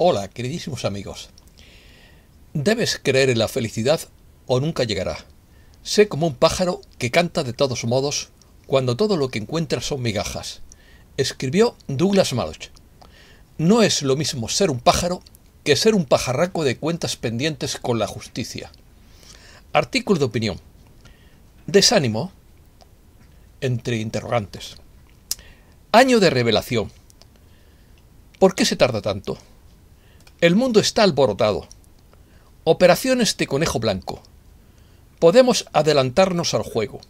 Hola, queridísimos amigos. Debes creer en la felicidad o nunca llegará. Sé como un pájaro que canta de todos modos cuando todo lo que encuentra son migajas. Escribió Douglas Malloch. No es lo mismo ser un pájaro que ser un pajarraco de cuentas pendientes con la justicia. Artículo de opinión. Desánimo entre interrogantes. Año de revelación. ¿Por qué se tarda tanto? El mundo está alborotado. Operaciones de conejo blanco. Podemos adelantarnos al juego.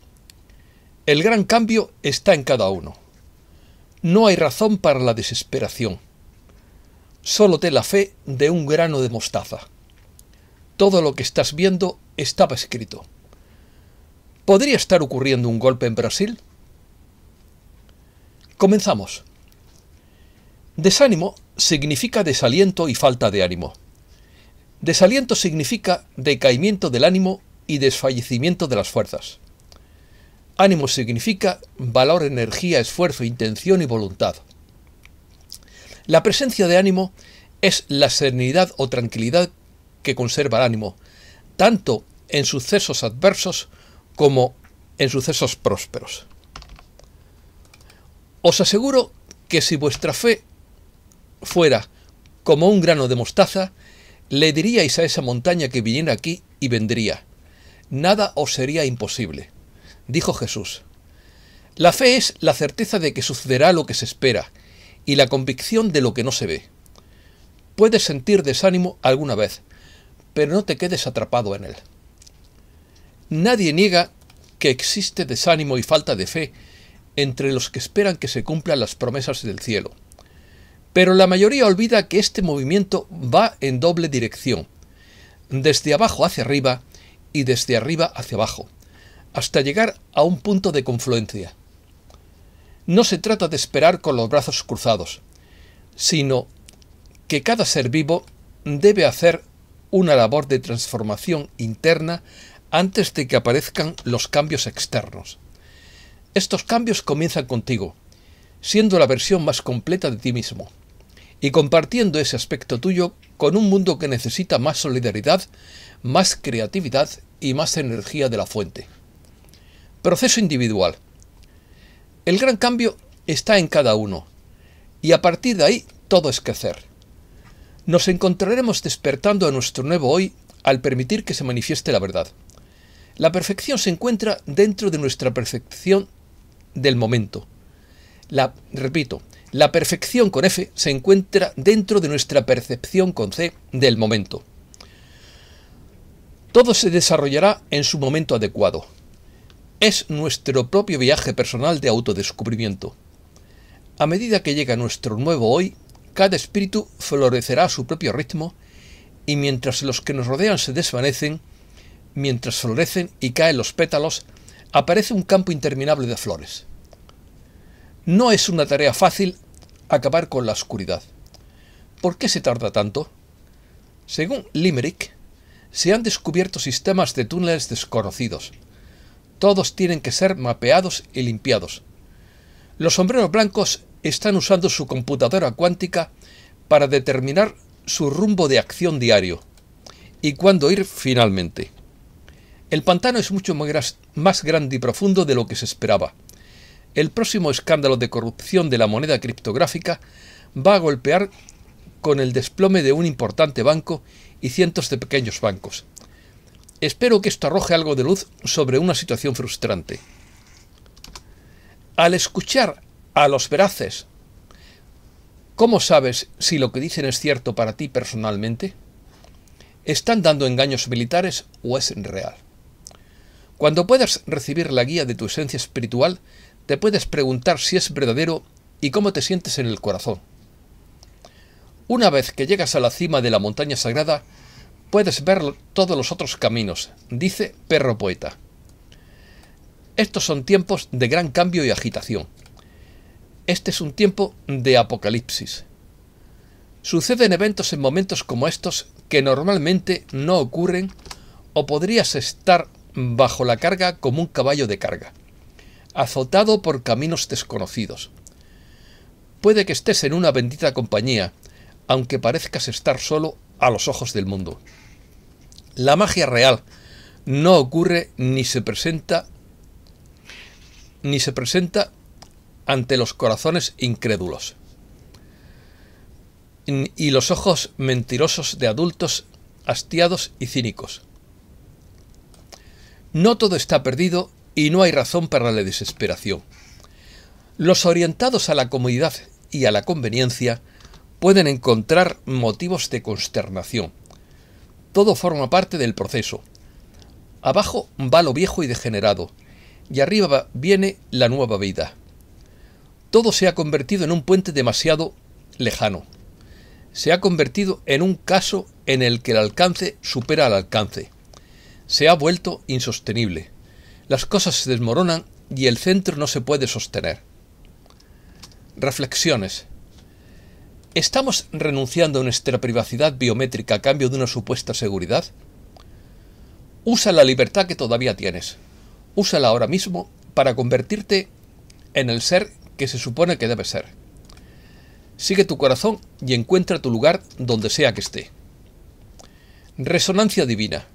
El gran cambio está en cada uno. No hay razón para la desesperación. Solo te la fe de un grano de mostaza. Todo lo que estás viendo estaba escrito. ¿Podría estar ocurriendo un golpe en Brasil? Comenzamos. Desánimo significa desaliento y falta de ánimo. Desaliento significa decaimiento del ánimo y desfallecimiento de las fuerzas. Ánimo significa valor, energía, esfuerzo, intención y voluntad. La presencia de ánimo es la serenidad o tranquilidad que conserva el ánimo, tanto en sucesos adversos como en sucesos prósperos. Os aseguro que si vuestra fe fuera como un grano de mostaza, le diríais a esa montaña que viniera aquí y vendría. Nada os sería imposible, dijo Jesús. La fe es la certeza de que sucederá lo que se espera y la convicción de lo que no se ve. Puedes sentir desánimo alguna vez, pero no te quedes atrapado en él. Nadie niega que existe desánimo y falta de fe entre los que esperan que se cumplan las promesas del cielo. Pero la mayoría olvida que este movimiento va en doble dirección, desde abajo hacia arriba y desde arriba hacia abajo, hasta llegar a un punto de confluencia. No se trata de esperar con los brazos cruzados, sino que cada ser vivo debe hacer una labor de transformación interna antes de que aparezcan los cambios externos. Estos cambios comienzan contigo, siendo la versión más completa de ti mismo y compartiendo ese aspecto tuyo con un mundo que necesita más solidaridad, más creatividad y más energía de la fuente. Proceso individual. El gran cambio está en cada uno, y a partir de ahí todo es crecer. Nos encontraremos despertando a nuestro nuevo hoy al permitir que se manifieste la verdad. La perfección se encuentra dentro de nuestra perfección del momento. La, repito, la perfección con F se encuentra dentro de nuestra percepción con C del momento. Todo se desarrollará en su momento adecuado. Es nuestro propio viaje personal de autodescubrimiento. A medida que llega nuestro nuevo hoy, cada espíritu florecerá a su propio ritmo y mientras los que nos rodean se desvanecen, mientras florecen y caen los pétalos, aparece un campo interminable de flores. No es una tarea fácil acabar con la oscuridad. ¿Por qué se tarda tanto? Según Limerick, se han descubierto sistemas de túneles desconocidos. Todos tienen que ser mapeados y limpiados. Los sombreros blancos están usando su computadora cuántica para determinar su rumbo de acción diario y cuándo ir finalmente. El pantano es mucho más grande y profundo de lo que se esperaba el próximo escándalo de corrupción de la moneda criptográfica va a golpear con el desplome de un importante banco y cientos de pequeños bancos. Espero que esto arroje algo de luz sobre una situación frustrante. Al escuchar a los veraces, ¿cómo sabes si lo que dicen es cierto para ti personalmente? ¿Están dando engaños militares o es real? Cuando puedas recibir la guía de tu esencia espiritual, te puedes preguntar si es verdadero y cómo te sientes en el corazón. Una vez que llegas a la cima de la montaña sagrada, puedes ver todos los otros caminos, dice Perro Poeta. Estos son tiempos de gran cambio y agitación. Este es un tiempo de apocalipsis. Suceden eventos en momentos como estos que normalmente no ocurren o podrías estar bajo la carga como un caballo de carga azotado por caminos desconocidos. Puede que estés en una bendita compañía, aunque parezcas estar solo a los ojos del mundo. La magia real no ocurre ni se presenta ni se presenta ante los corazones incrédulos. Y los ojos mentirosos de adultos hastiados y cínicos. No todo está perdido y no hay razón para la desesperación. Los orientados a la comodidad y a la conveniencia pueden encontrar motivos de consternación. Todo forma parte del proceso. Abajo va lo viejo y degenerado, y arriba viene la nueva vida. Todo se ha convertido en un puente demasiado lejano. Se ha convertido en un caso en el que el alcance supera al alcance. Se ha vuelto insostenible las cosas se desmoronan y el centro no se puede sostener. Reflexiones. ¿Estamos renunciando a nuestra privacidad biométrica a cambio de una supuesta seguridad? Usa la libertad que todavía tienes. Úsala ahora mismo para convertirte en el ser que se supone que debes ser. Sigue tu corazón y encuentra tu lugar donde sea que esté. Resonancia divina.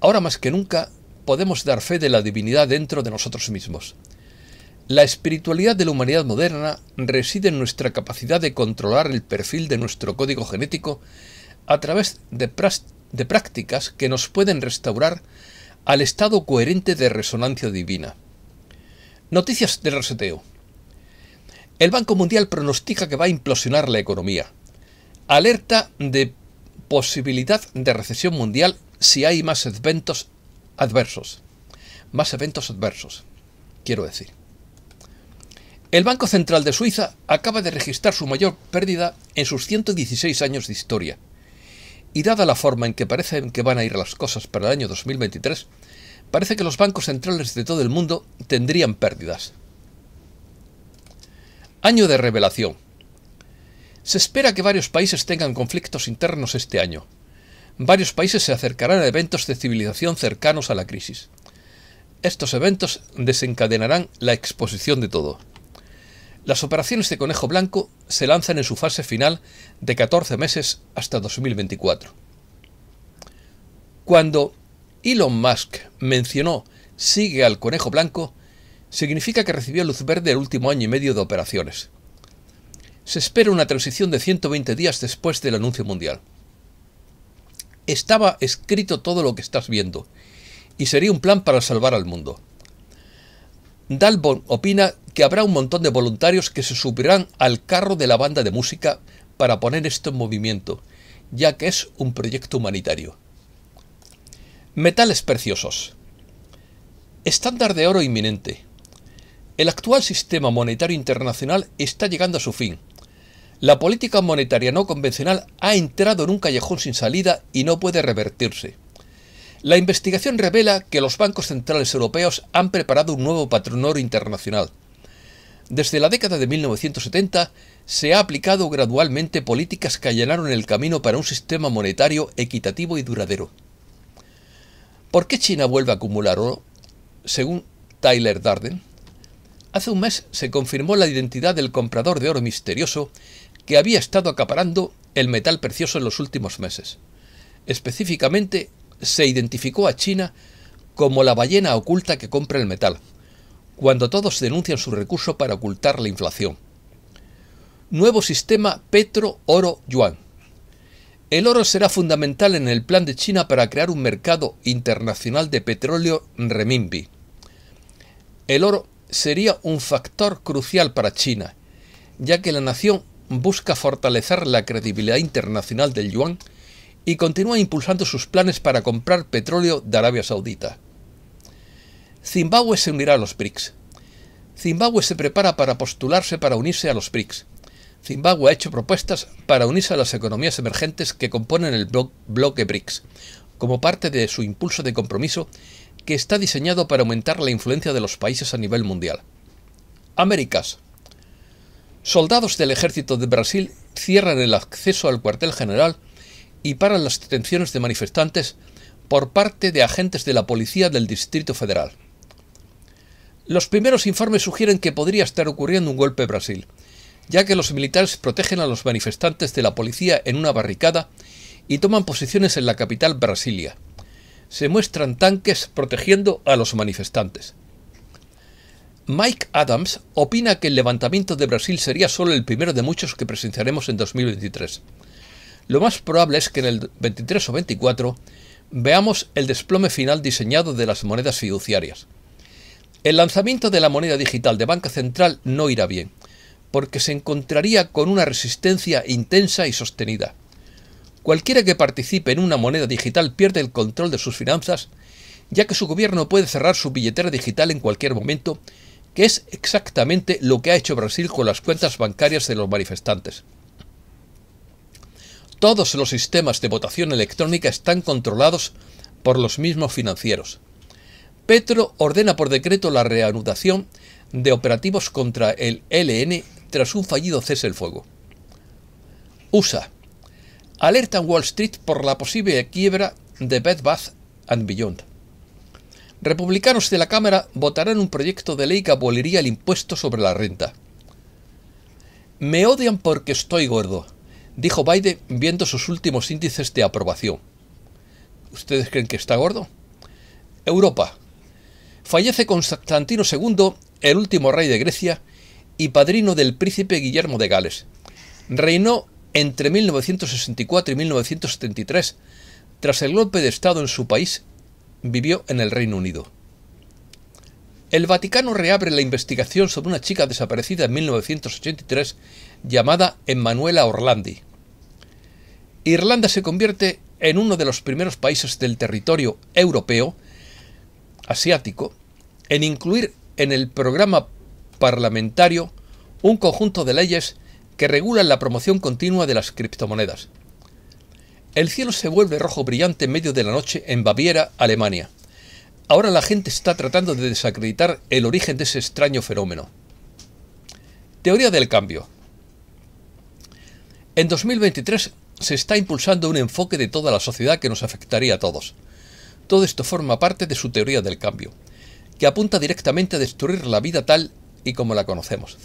Ahora más que nunca podemos dar fe de la divinidad dentro de nosotros mismos. La espiritualidad de la humanidad moderna reside en nuestra capacidad de controlar el perfil de nuestro código genético a través de, prácticas que nos pueden restaurar al estado coherente de resonancia divina. Noticias del reseteo. El Banco Mundial pronostica que va a implosionar la economía. Alerta de posibilidad de recesión mundial si hay más eventos adversos. Más eventos adversos, quiero decir. El Banco Central de Suiza acaba de registrar su mayor pérdida en sus 116 años de historia. Y dada la forma en que parecen que van a ir las cosas para el año 2023, parece que los bancos centrales de todo el mundo tendrían pérdidas. Año de revelación. Se espera que varios países tengan conflictos internos este año, varios países se acercarán a eventos de civilización cercanos a la crisis. Estos eventos desencadenarán la exposición de todo. Las operaciones de Conejo Blanco se lanzan en su fase final de 14 meses hasta 2024. Cuando Elon Musk mencionó sigue al Conejo Blanco, significa que recibió luz verde el último año y medio de operaciones. Se espera una transición de 120 días después del anuncio mundial estaba escrito todo lo que estás viendo, y sería un plan para salvar al mundo. Dalbon opina que habrá un montón de voluntarios que se subirán al carro de la banda de música para poner esto en movimiento, ya que es un proyecto humanitario. Metales preciosos. Estándar de oro inminente. El actual sistema monetario internacional está llegando a su fin la política monetaria no convencional ha entrado en un callejón sin salida y no puede revertirse. La investigación revela que los bancos centrales europeos han preparado un nuevo patrón oro internacional. Desde la década de 1970 se ha aplicado gradualmente políticas que allanaron el camino para un sistema monetario equitativo y duradero. ¿Por qué China vuelve a acumular oro? Según Tyler Darden, hace un mes se confirmó la identidad del comprador de oro misterioso que había estado acaparando el metal precioso en los últimos meses. Específicamente, se identificó a China como la ballena oculta que compra el metal, cuando todos denuncian su recurso para ocultar la inflación. Nuevo sistema petro-oro-yuan. El oro será fundamental en el plan de China para crear un mercado internacional de petróleo renminbi. El oro sería un factor crucial para China, ya que la nación busca fortalecer la credibilidad internacional del yuan y continúa impulsando sus planes para comprar petróleo de Arabia Saudita. Zimbabue se unirá a los BRICS. Zimbabue se prepara para postularse para unirse a los BRICS. Zimbabue ha hecho propuestas para unirse a las economías emergentes que componen el bloque BRICS, como parte de su impulso de compromiso que está diseñado para aumentar la influencia de los países a nivel mundial. Américas. Soldados del ejército de Brasil cierran el acceso al cuartel general y paran las detenciones de manifestantes por parte de agentes de la policía del Distrito Federal. Los primeros informes sugieren que podría estar ocurriendo un golpe en Brasil, ya que los militares protegen a los manifestantes de la policía en una barricada y toman posiciones en la capital Brasilia. Se muestran tanques protegiendo a los manifestantes. Mike Adams opina que el levantamiento de Brasil sería solo el primero de muchos que presenciaremos en 2023. Lo más probable es que en el 23 o 24 veamos el desplome final diseñado de las monedas fiduciarias. El lanzamiento de la moneda digital de Banca Central no irá bien, porque se encontraría con una resistencia intensa y sostenida. Cualquiera que participe en una moneda digital pierde el control de sus finanzas, ya que su gobierno puede cerrar su billetera digital en cualquier momento que es exactamente lo que ha hecho Brasil con las cuentas bancarias de los manifestantes. Todos los sistemas de votación electrónica están controlados por los mismos financieros. Petro ordena por decreto la reanudación de operativos contra el e LN tras un fallido cese el fuego. USA. alerta a Wall Street por la posible quiebra de Bed Bath and Beyond republicanos de la Cámara votarán un proyecto de ley que aboliría el impuesto sobre la renta. Me odian porque estoy gordo, dijo Biden viendo sus últimos índices de aprobación. ¿Ustedes creen que está gordo? Europa. Fallece Constantino II, el último rey de Grecia y padrino del príncipe Guillermo de Gales. Reinó entre 1964 y 1973, tras el golpe de Estado en su país vivió en el Reino Unido. El Vaticano reabre la investigación sobre una chica desaparecida en 1983 llamada Emanuela Orlandi. Irlanda se convierte en uno de los primeros países del territorio europeo asiático en incluir en el programa parlamentario un conjunto de leyes que regulan la promoción continua de las criptomonedas. El cielo se vuelve rojo brillante en medio de la noche en Baviera, Alemania. Ahora la gente está tratando de desacreditar el origen de ese extraño fenómeno. Teoría del cambio. En 2023 se está impulsando un enfoque de toda la sociedad que nos afectaría a todos. Todo esto forma parte de su teoría del cambio, que apunta directamente a destruir la vida tal y como la conocemos.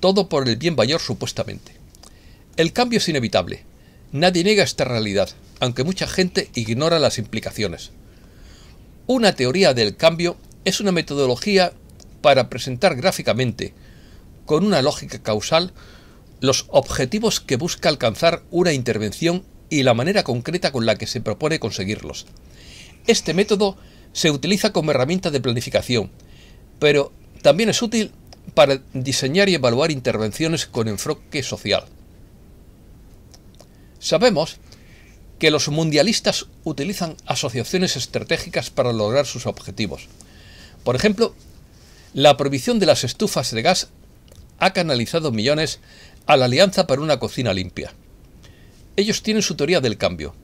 Todo por el bien mayor supuestamente. El cambio es inevitable, Nadie niega esta realidad, aunque mucha gente ignora las implicaciones. Una teoría del cambio es una metodología para presentar gráficamente, con una lógica causal, los objetivos que busca alcanzar una intervención y la manera concreta con la que se propone conseguirlos. Este método se utiliza como herramienta de planificación, pero también es útil para diseñar y evaluar intervenciones con enfoque social. Sabemos que los mundialistas utilizan asociaciones estratégicas para lograr sus objetivos. Por ejemplo, la prohibición de las estufas de gas ha canalizado millones a la Alianza para una cocina limpia. Ellos tienen su teoría del cambio,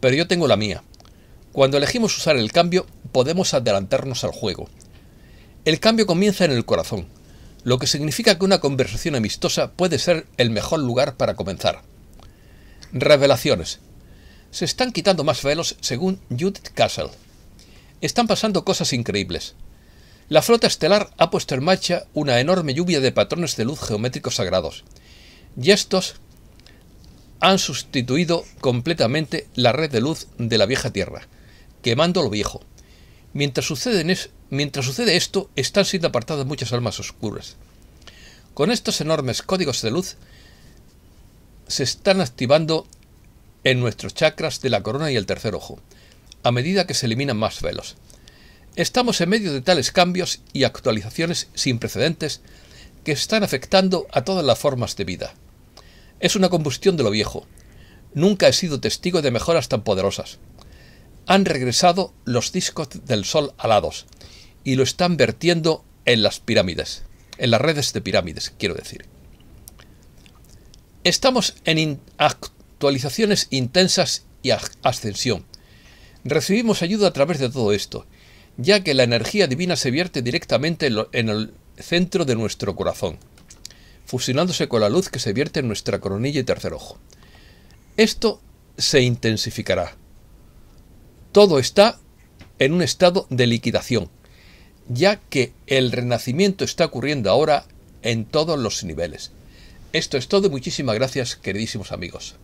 pero yo tengo la mía. Cuando elegimos usar el cambio, podemos adelantarnos al juego. El cambio comienza en el corazón, lo que significa que una conversación amistosa puede ser el mejor lugar para comenzar. Revelaciones. Se están quitando más velos según Judith Castle. Están pasando cosas increíbles. La flota estelar ha puesto en marcha una enorme lluvia de patrones de luz geométricos sagrados, y estos han sustituido completamente la red de luz de la vieja Tierra, quemando lo viejo. Mientras sucede, mientras sucede esto, están siendo apartadas muchas almas oscuras. Con estos enormes códigos de luz, se están activando en nuestros chakras de la corona y el tercer ojo, a medida que se eliminan más velos. Estamos en medio de tales cambios y actualizaciones sin precedentes que están afectando a todas las formas de vida. Es una combustión de lo viejo. Nunca he sido testigo de mejoras tan poderosas. Han regresado los discos del sol alados y lo están vertiendo en las pirámides, en las redes de pirámides, quiero decir. Estamos en actualizaciones intensas y ascensión. Recibimos ayuda a través de todo esto, ya que la energía divina se vierte directamente en el centro de nuestro corazón, fusionándose con la luz que se vierte en nuestra coronilla y tercer ojo. Esto se intensificará. Todo está en un estado de liquidación, ya que el renacimiento está ocurriendo ahora en todos los niveles. Esto es todo. Muchísimas gracias, queridísimos amigos.